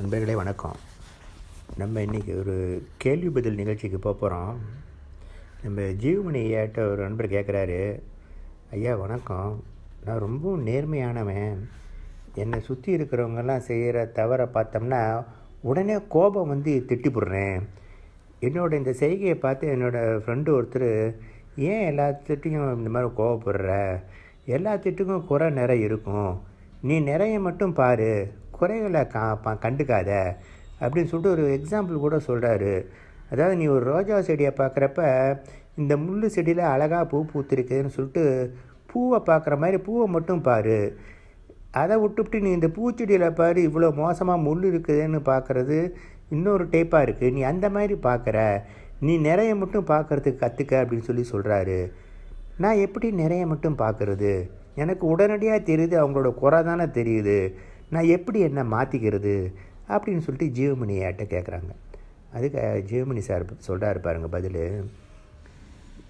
நண்பர்களே வணக்கம் நம்ம இன்றைக்கி ஒரு கேள்வி பதில் நிகழ்ச்சிக்கு போக போகிறோம் நம்ம ஜீவமணி ஐயாட்ட ஒரு நண்பர் கேட்குறாரு ஐயா வணக்கம் நான் ரொம்பவும் நேர்மையானவன் என்னை சுற்றி இருக்கிறவங்கெல்லாம் செய்கிற தவறை பார்த்தோம்னா உடனே கோபம் வந்து திட்டிப்புடுறேன் என்னோடய இந்த செய்கையை பார்த்து என்னோடய ஃப்ரெண்டு ஒருத்தர் ஏன் எல்லாத்துட்டையும் இந்த மாதிரி கோவப்படுற எல்லாத்துட்டுக்கும் குறை நிறைய இருக்கும் நீ நிறைய மட்டும் பாரு குறைகளை கா கண்டுக்காத அப்படின்னு சொல்லிட்டு ஒரு எக்ஸாம்பிள் கூட சொல்கிறாரு அதாவது நீ ஒரு ரோஜா செடியை பார்க்குறப்ப இந்த முள் செடியில் அழகாக பூ பூத்திருக்குதுன்னு சொல்லிட்டு பூவை பார்க்குற மாதிரி பூவை மட்டும் பாரு அதை விட்டுவிட்டு நீ இந்த பூச்செடியில் பாரு இவ்வளோ மோசமாக முள் இருக்குதுன்னு பார்க்குறது இன்னொரு டைப்பாக இருக்குது நீ அந்த மாதிரி பார்க்குற நீ நிறைய மட்டும் பார்க்குறதுக்கு கற்றுக்க அப்படின்னு சொல்லி சொல்கிறாரு நான் எப்படி நிறைய மட்டும் பார்க்குறது எனக்கு உடனடியாக தெரியுது அவங்களோட குறை தானே தெரியுது நான் எப்படி என்ன மாற்றிக்கிறது அப்படின்னு சொல்லிட்டு ஜீவமணி ஏட்ட கேட்குறாங்க அதுக்கு ஜீவமணி சார் சொல்கிறாரு பாருங்கள் பதில்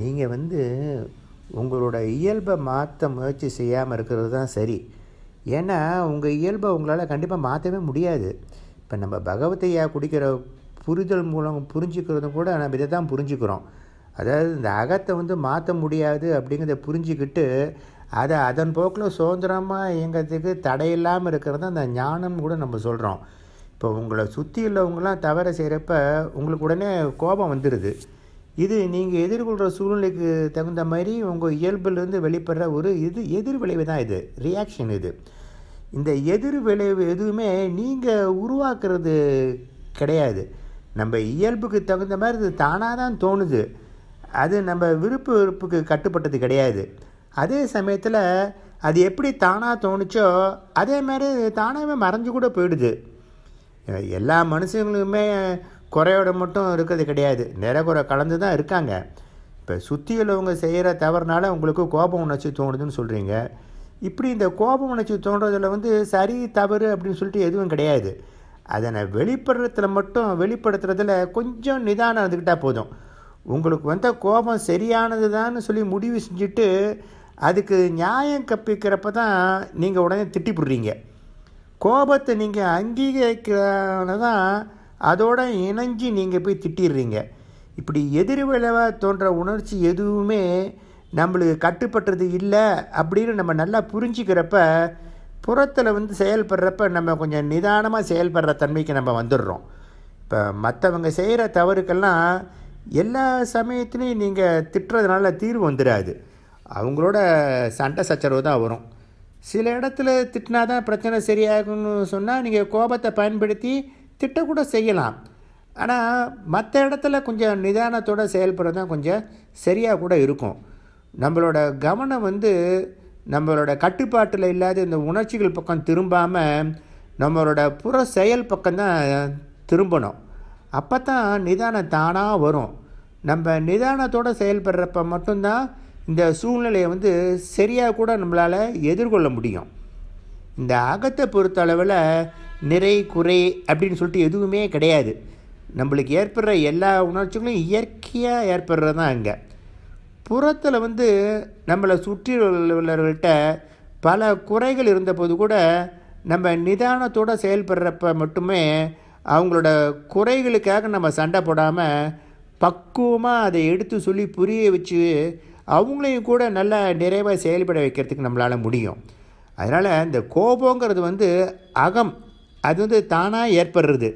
நீங்கள் வந்து உங்களோட இயல்பை மாற்ற முயற்சி செய்யாமல் இருக்கிறது தான் சரி ஏன்னா உங்கள் இயல்பை உங்களால் கண்டிப்பாக மாற்றவே முடியாது இப்போ நம்ம பகவத்தையா குடிக்கிற புரிதல் மூலம் புரிஞ்சுக்கிறதும் கூட நம்ம இதை தான் புரிஞ்சுக்கிறோம் அதாவது இந்த அகத்தை வந்து மாற்ற முடியாது அப்படிங்கிறத புரிஞ்சுக்கிட்டு அது அதன் போக்கில் சுதந்திரமாக இயங்கிறதுக்கு தடையில்லாமல் இருக்கிறது அந்த ஞானம் கூட நம்ம சொல்கிறோம் இப்போ உங்களை சுற்றி உள்ளவங்களாம் தவற செய்கிறப்ப உங்களுக்கு உடனே கோபம் வந்துடுது இது நீங்கள் எதிர்கொள்கிற சூழ்நிலைக்கு தகுந்த மாதிரி உங்கள் இயல்புலேருந்து வெளிப்படுற ஒரு இது எதிர் விளைவு தான் இது ரியாக்ஷன் இது இந்த எதிர் விளைவு எதுவுமே நீங்கள் உருவாக்குறது கிடையாது நம்ம இயல்புக்கு தகுந்த மாதிரி இது தானாக தான் தோணுது அது நம்ம விருப்ப வெறுப்புக்கு கட்டுப்பட்டது கிடையாது அதே சமயத்தில் அது எப்படி தானாக தோணுச்சோ அதே மாதிரி தானாகவே மறைஞ்சு கூட போயிடுது எல்லா மனுஷங்களுமே குறையோட மட்டும் இருக்கிறது கிடையாது நிறை குறை கலந்து தான் இருக்காங்க இப்போ சுற்றி உள்ளவங்க செய்கிற தவறுனால உங்களுக்கு கோபம் உணர்ச்சி தோணுதுன்னு சொல்கிறீங்க இப்படி இந்த கோபம் உணர்ச்சி தோன்றதில் வந்து சரி தவறு அப்படின்னு சொல்லிட்டு எதுவும் கிடையாது அதனை வெளிப்படுறதுல மட்டும் வெளிப்படுத்துறதுல கொஞ்சம் நிதானம் இருந்துக்கிட்டால் போதும் உங்களுக்கு வந்த கோபம் சரியானது தான்னு சொல்லி முடிவு செஞ்சுட்டு அதுக்கு நியாயம் கற்பிக்கிறப்ப தான் நீங்கள் உடனே திட்டிப்படுறீங்க கோபத்தை நீங்கள் அங்கீகரிக்கிறவன தான் அதோடு இணைஞ்சு நீங்கள் போய் திட்டிடுறீங்க இப்படி எதிர் விளைவாக தோன்ற உணர்ச்சி எதுவுமே நம்மளுக்கு கட்டுப்பட்டுறது இல்லை அப்படின்னு நம்ம நல்லா புரிஞ்சுக்கிறப்ப புறத்தில் வந்து செயல்படுறப்ப நம்ம கொஞ்சம் நிதானமாக செயல்படுற தன்மைக்கு நம்ம வந்துடுறோம் இப்போ மற்றவங்க செய்கிற தவறுக்கெல்லாம் எல்லா சமயத்துலேயும் நீங்கள் திட்டுறதுனால தீர்வு வந்துடாது அவங்களோட சண்டை சச்சரவு தான் வரும் சில இடத்துல திட்டினா தான் பிரச்சனை சரியாகும்னு சொன்னால் நீங்கள் கோபத்தை பயன்படுத்தி திட்டக்கூட செய்யலாம் ஆனால் மற்ற இடத்துல கொஞ்சம் நிதானத்தோடு செயல்படுறது தான் கொஞ்சம் சரியாக கூட இருக்கும் நம்மளோட கவனம் வந்து நம்மளோட கட்டுப்பாட்டில் இல்லாத இந்த உணர்ச்சிகள் பக்கம் திரும்பாமல் நம்மளோட புற செயல் பக்கம்தான் திரும்பணும் அப்போ தான் நிதானம் தானாக வரும் நம்ம நிதானத்தோடு செயல்படுறப்ப மட்டும்தான் இந்த சூழ்நிலையை வந்து சரியாக கூட நம்மளால் எதிர்கொள்ள முடியும் இந்த அகத்தை பொறுத்த அளவில் நிறை குறை அப்படின்னு சொல்லிட்டு எதுவுமே கிடையாது நம்மளுக்கு ஏற்படுற எல்லா உணர்ச்சிகளும் இயற்கையாக ஏற்படுறது தான் இங்கே புறத்தில் வந்து நம்மளை சுற்றி பல குறைகள் இருந்தபோது கூட நம்ம நிதானத்தோடு செயல்படுறப்ப மட்டுமே அவங்களோட குறைகளுக்காக நம்ம சண்டை போடாமல் பக்குவமாக அதை எடுத்து சொல்லி புரிய வச்சு அவங்களையும் கூட நல்ல நிறைவாக செயல்பட வைக்கிறதுக்கு நம்மளால் முடியும் அதனால் இந்த கோபங்கிறது வந்து அகம் அது வந்து தானாக ஏற்படுறது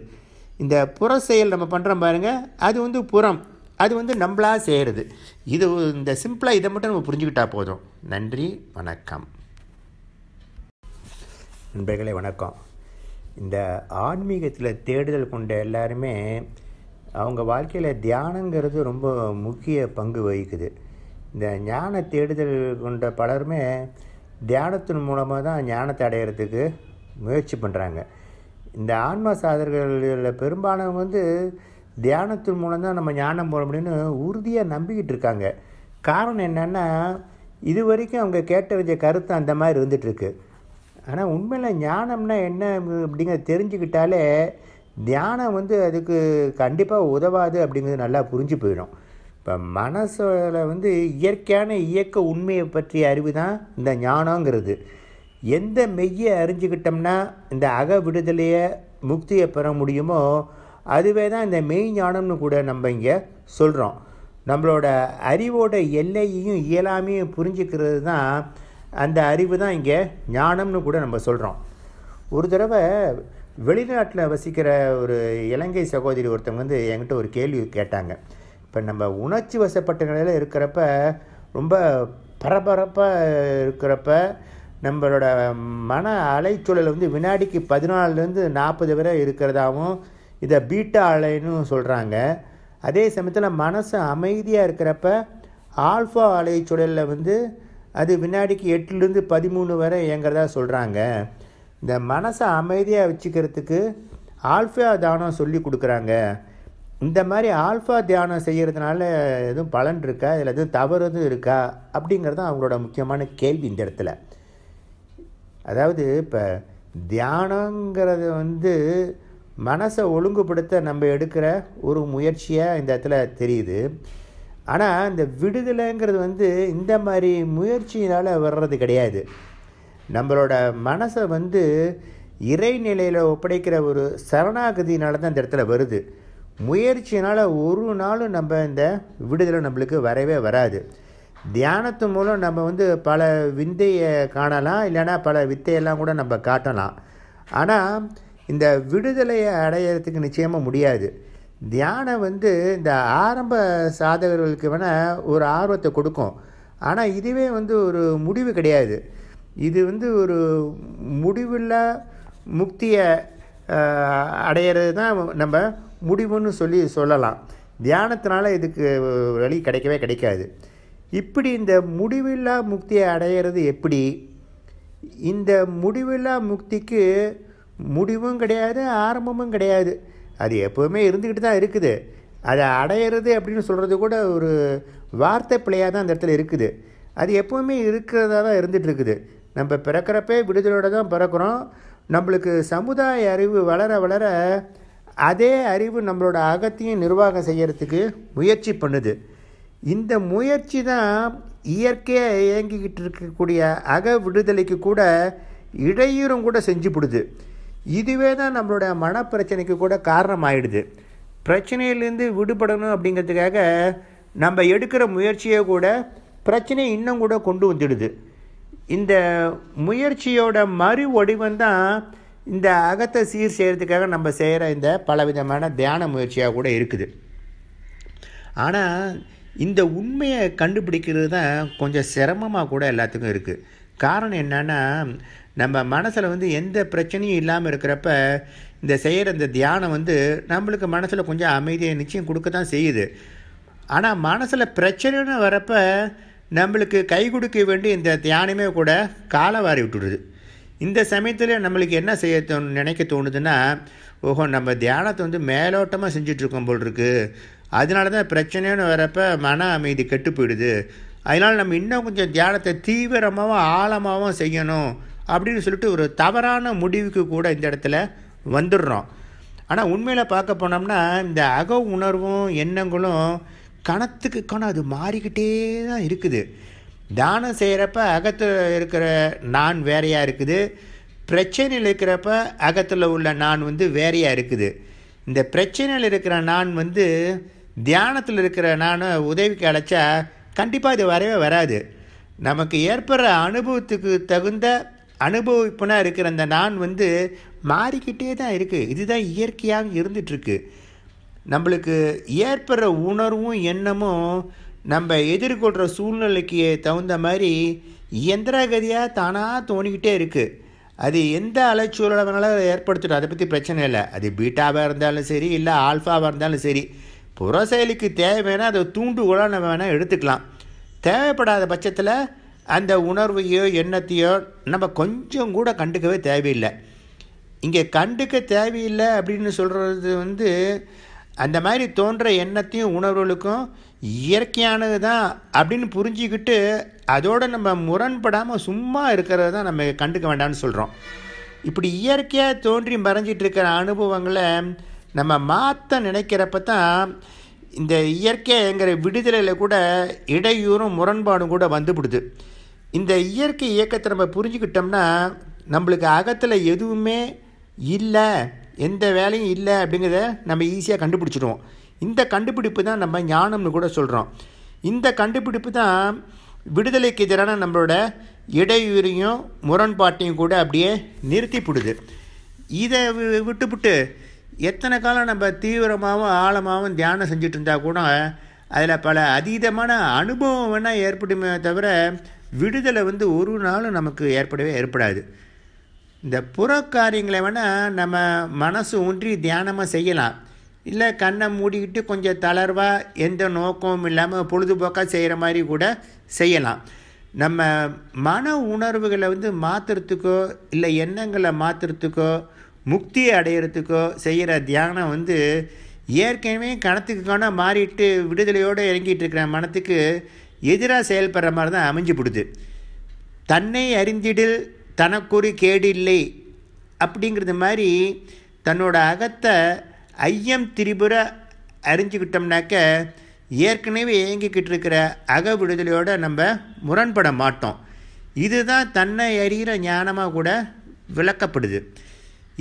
இந்த புற செயல் நம்ம பண்ணுறோம் பாருங்கள் அது வந்து புறம் அது வந்து நம்மளாக செய்கிறது இது இந்த சிம்பிளாக இதை மட்டும் நம்ம புரிஞ்சுக்கிட்டால் போதும் நன்றி வணக்கம் நண்பர்களே வணக்கம் இந்த ஆன்மீகத்தில் தேடுதல் கொண்ட எல்லாருமே அவங்க வாழ்க்கையில் தியானங்கிறது ரொம்ப முக்கிய பங்கு வகிக்குது இந்த ஞான தேடுதல் கொண்ட பலருமே தியானத்தின் மூலமாக தான் ஞானத்தை அடையிறதுக்கு முயற்சி பண்ணுறாங்க இந்த ஆன்ம சாதகர்களில் பெரும்பாலும் வந்து தியானத்தின் மூலம் தான் நம்ம ஞானம் போகிற அப்படின்னு உறுதியாக நம்பிக்கிட்டு இருக்காங்க காரணம் என்னென்னா இது வரைக்கும் அவங்க கேட்டறிஞ்ச கருத்து அந்த மாதிரி இருந்துகிட்ருக்கு ஆனால் உண்மையில் ஞானம்னா என்ன அப்படிங்கிறத தெரிஞ்சுக்கிட்டாலே தியானம் வந்து அதுக்கு கண்டிப்பாக உதவாது அப்படிங்கிறது நல்லா புரிஞ்சு போயிடும் இப்போ மனசில் வந்து இயற்கையான இயக்க உண்மையை பற்றிய அறிவு தான் இந்த ஞானங்கிறது எந்த மெய்யை அறிஞ்சுக்கிட்டோம்னா இந்த அக விடுதலையை முக்தியை பெற முடியுமோ அதுவே தான் இந்த மெய் ஞானம்னு கூட நம்ம இங்கே சொல்கிறோம் நம்மளோட அறிவோட எல்லையையும் இயலாமையும் புரிஞ்சுக்கிறது தான் அந்த அறிவு தான் இங்கே ஞானம்னு கூட நம்ம சொல்கிறோம் ஒரு தடவை வெளிநாட்டில் வசிக்கிற ஒரு இலங்கை சகோதரி ஒருத்தவங்க வந்து என்கிட்ட ஒரு கேள்வி கேட்டாங்க இப்போ நம்ம உணர்ச்சி வசப்பட்ட நிலையில் இருக்கிறப்ப ரொம்ப பரபரப்பாக இருக்கிறப்ப நம்மளோட மன அலைச்சூழல் வந்து வினாடிக்கு பதினாலுலேருந்து நாற்பது வரை இருக்கிறதாகவும் இதை பீட்டா அலைன்னு சொல்கிறாங்க அதே சமயத்தில் மனசு அமைதியாக இருக்கிறப்ப ஆல்ஃபா அலைச்சூழலில் வந்து அது வினாடிக்கு எட்டுலேருந்து பதிமூணு வரை இயங்குறதா சொல்கிறாங்க இந்த மனசை அமைதியாக வச்சுக்கிறதுக்கு ஆல்ஃபா தானம் சொல்லி கொடுக்குறாங்க இந்த மாதிரி ஆல்ஃபா தியானம் செய்கிறதுனால எதுவும் பலன் இருக்கா இதில் எதுவும் தவறு எதுவும் இருக்கா அப்படிங்கிறது தான் அவங்களோட முக்கியமான கேள்வி இந்த இடத்துல அதாவது இப்போ தியானங்கிறது வந்து மனசை ஒழுங்குபடுத்த நம்ம எடுக்கிற ஒரு முயற்சியாக இந்த இடத்துல தெரியுது ஆனால் இந்த விடுதலைங்கிறது வந்து இந்த மாதிரி முயற்சியினால் வர்றது கிடையாது நம்மளோட மனசை வந்து இறைநிலையில் ஒப்படைக்கிற ஒரு சரணாகதியினால தான் இந்த இடத்துல வருது முயற்சினால் ஒரு நாளும் நம்ம இந்த விடுதலை நம்மளுக்கு வரவே வராது தியானத்து மூலம் நம்ம வந்து பல விந்தையை காணலாம் இல்லைன்னா பல வித்தையெல்லாம் கூட நம்ம காட்டலாம் ஆனால் இந்த விடுதலையை அடையிறதுக்கு நிச்சயமாக முடியாது தியானம் வந்து இந்த ஆரம்ப சாதகர்களுக்கு வேணால் ஒரு ஆர்வத்தை கொடுக்கும் ஆனால் இதுவே வந்து ஒரு முடிவு கிடையாது இது வந்து ஒரு முடிவில் முக்தியை அடையிறது தான் நம்ம முடிவுன்னு சொல்லி சொல்லலாம் தியானத்தினால இதுக்கு வழி கிடைக்கவே கிடைக்காது இப்படி இந்த முடிவில்லா முக்தியை அடையிறது எப்படி இந்த முடிவில்லா முக்திக்கு முடிவும் கிடையாது ஆரம்பமும் கிடையாது அது எப்போவுமே இருந்துக்கிட்டு தான் இருக்குது அதை அடையிறது அப்படின்னு சொல்கிறது கூட ஒரு வார்த்தை பிள்ளையாக தான் அந்த இடத்துல இருக்குது அது எப்போவுமே இருக்கிறதா தான் இருந்துகிட்ருக்குது நம்ம பிறக்கிறப்பே விடுதலோடு தான் பிறக்கிறோம் நம்மளுக்கு சமுதாய அறிவு வளர வளர அதே அறிவு நம்மளோட அகத்தையும் நிர்வாகம் செய்கிறதுக்கு முயற்சி பண்ணுது இந்த முயற்சி தான் இயற்கையாக இயங்கிக்கிட்டு இருக்கக்கூடிய அக விடுதலைக்கு கூட இடையூறும் கூட போடுது இதுவே தான் நம்மளோட மனப்பிரச்சனைக்கு கூட காரணம் ஆயிடுது பிரச்சனையிலேருந்து விடுபடணும் அப்படிங்கிறதுக்காக நம்ம எடுக்கிற முயற்சியை கூட பிரச்சனையை இன்னும் கூட கொண்டு வந்துடுது இந்த முயற்சியோட மறு வடிவம் தான் இந்த அகத்தை சீர் செய்கிறதுக்காக நம்ம செய்கிற இந்த பலவிதமான தியான முயற்சியாக கூட இருக்குது ஆனால் இந்த உண்மையை கண்டுபிடிக்கிறது தான் கொஞ்சம் சிரமமாக கூட எல்லாத்துக்கும் இருக்குது காரணம் என்னென்னா நம்ம மனசில் வந்து எந்த பிரச்சனையும் இல்லாமல் இருக்கிறப்ப இந்த செய்கிற இந்த தியானம் வந்து நம்மளுக்கு மனசில் கொஞ்சம் அமைதியை நிச்சயம் கொடுக்க தான் செய்யுது ஆனால் மனசில் பிரச்சனைன்னு வரப்போ நம்மளுக்கு கை கொடுக்க வேண்டிய இந்த தியானமே கூட காலவாரி விட்டுடுது இந்த சமயத்தில் நம்மளுக்கு என்ன செய்ய தோ நினைக்க தோணுதுன்னா ஓஹோ நம்ம தியானத்தை வந்து மேலோட்டமாக செஞ்சிட்ருக்கோம் போல் இருக்குது அதனால தான் பிரச்சனைன்னு வரப்போ மன அமைதி கெட்டு போயிடுது அதனால் நம்ம இன்னும் கொஞ்சம் தியானத்தை தீவிரமாகவும் ஆழமாகவும் செய்யணும் அப்படின்னு சொல்லிட்டு ஒரு தவறான முடிவுக்கு கூட இந்த இடத்துல வந்துடுறோம் ஆனால் உண்மையில் பார்க்க போனோம்னா இந்த அக உணர்வும் எண்ணங்களும் கணத்துக்கு கணம் அது மாறிக்கிட்டே தான் இருக்குது தானம் செய்கிறப்ப அகத்தில் இருக்கிற நான் வேறையாக இருக்குது பிரச்சனையில் இருக்கிறப்ப அகத்தில் உள்ள நான் வந்து வேறையாக இருக்குது இந்த பிரச்சனையில் இருக்கிற நான் வந்து தியானத்தில் இருக்கிற நான் உதவிக்கு அழைச்சா கண்டிப்பாக இது வரவே வராது நமக்கு ஏற்படுற அனுபவத்துக்கு தகுந்த அனுபவிப்புனா இருக்கிற அந்த நான் வந்து மாறிக்கிட்டே தான் இருக்குது இதுதான் இயற்கையாக இருந்துகிட்ருக்கு நம்மளுக்கு ஏற்படுற உணர்வும் எண்ணமும் நம்ம எதிர்கொள்கிற சூழ்நிலைக்கு தகுந்த மாதிரி இயந்திரகதியாக தானாக தோணிக்கிட்டே இருக்குது அது எந்த அலைச்சூழலை வேணாலும் ஏற்படுத்தணும் அதை பற்றி பிரச்சனை இல்லை அது பீட்டாவாக இருந்தாலும் சரி இல்லை ஆல்ஃபாவாக இருந்தாலும் சரி புற செயலுக்கு தேவைன்னா அதை தூண்டுகோலாக நம்ம வேணால் எடுத்துக்கலாம் தேவைப்படாத பட்சத்தில் அந்த உணர்வையோ எண்ணத்தையோ நம்ம கொஞ்சம் கூட கண்டுக்கவே தேவையில்லை இங்கே கண்டுக்க தேவையில்லை அப்படின்னு சொல்கிறது வந்து அந்த மாதிரி தோன்ற எண்ணத்தையும் உணர்வுகளுக்கும் இயற்கையானது தான் அப்படின்னு புரிஞ்சுக்கிட்டு அதோடு நம்ம முரண்படாமல் சும்மா இருக்கிறது தான் நம்ம கண்டுக்க வேண்டாம்னு சொல்கிறோம் இப்படி இயற்கையாக தோன்றி மறைஞ்சிட்டு இருக்கிற அனுபவங்களை நம்ம மாற்ற நினைக்கிறப்ப தான் இந்த இயற்கைங்கிற விடுதலையில் கூட இடையூறும் முரண்பாடும் கூட வந்துவிடுது இந்த இயற்கை இயக்கத்தை நம்ம புரிஞ்சுக்கிட்டோம்னா நம்மளுக்கு அகத்தில் எதுவுமே இல்லை எந்த வேலையும் இல்லை அப்படிங்கிறத நம்ம ஈஸியாக கண்டுபிடிச்சிடுவோம் இந்த கண்டுபிடிப்பு தான் நம்ம ஞானம்னு கூட சொல்கிறோம் இந்த கண்டுபிடிப்பு தான் விடுதலைக்கு எதிரான நம்மளோட இடையூறையும் முரண்பாட்டையும் கூட அப்படியே நிறுத்திப்பிடுது இதை விட்டுவிட்டு எத்தனை காலம் நம்ம தீவிரமாகவும் ஆழமாகவும் தியானம் செஞ்சுட்டு இருந்தால் கூட அதில் பல அதீதமான அனுபவம் வேணால் ஏற்படுமே தவிர விடுதலை வந்து ஒரு நாளும் நமக்கு ஏற்படவே ஏற்படாது இந்த புற காரியங்களை வேணால் நம்ம மனசு ஊன்றி தியானமாக செய்யலாம் இல்லை கண்ணை மூடிக்கிட்டு கொஞ்சம் தளர்வாக எந்த நோக்கமும் இல்லாமல் பொழுதுபோக்காக செய்கிற மாதிரி கூட செய்யலாம் நம்ம மன உணர்வுகளை வந்து மாற்றுறதுக்கோ இல்லை எண்ணங்களை மாற்றுறதுக்கோ முக்தியை அடையிறதுக்கோ செய்கிற தியானம் வந்து ஏற்கனவே கணத்துக்கு கணம் மாறிட்டு விடுதலையோடு இறங்கிட்டு இருக்கிற மனத்துக்கு எதிராக செயல்படுற மாதிரி தான் அமைஞ்சு போடுது தன்னை அறிந்திடில் தனக்குறி இல்லை அப்படிங்கிறது மாதிரி தன்னோட அகத்தை ஐயம் திரிபுர அறிஞ்சிக்கிட்டோம்னாக்க ஏற்கனவே இயங்கிக்கிட்டு இருக்கிற அக விடுதலையோடு நம்ம முரண்பட மாட்டோம் இதுதான் தன்னை அறிகிற ஞானமாக கூட விளக்கப்படுது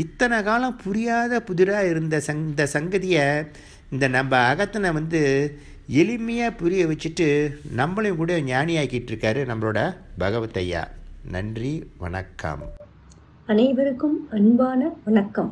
இத்தனை காலம் புரியாத புதிராக இருந்த சங் இந்த சங்கதியை இந்த நம்ம அகத்தனை வந்து எளிமையாக புரிய வச்சுட்டு நம்மளையும் கூட ஞானியாக்கிட்டு இருக்காரு நம்மளோட பகவத் ஐயா நன்றி வணக்கம் அனைவருக்கும் அன்பான வணக்கம்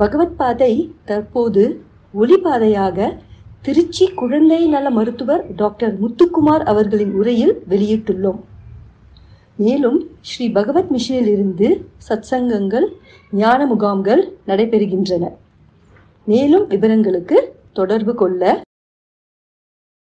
பகவத் பாதை தற்போது ஒளி பாதையாக திருச்சி குழந்தை நல மருத்துவர் டாக்டர் முத்துக்குமார் அவர்களின் உரையில் வெளியிட்டுள்ளோம் மேலும் ஸ்ரீ பகவத் மிஷனில் இருந்து சத்சங்கங்கள் ஞான முகாம்கள் நடைபெறுகின்றன மேலும் விவரங்களுக்கு தொடர்பு கொள்ள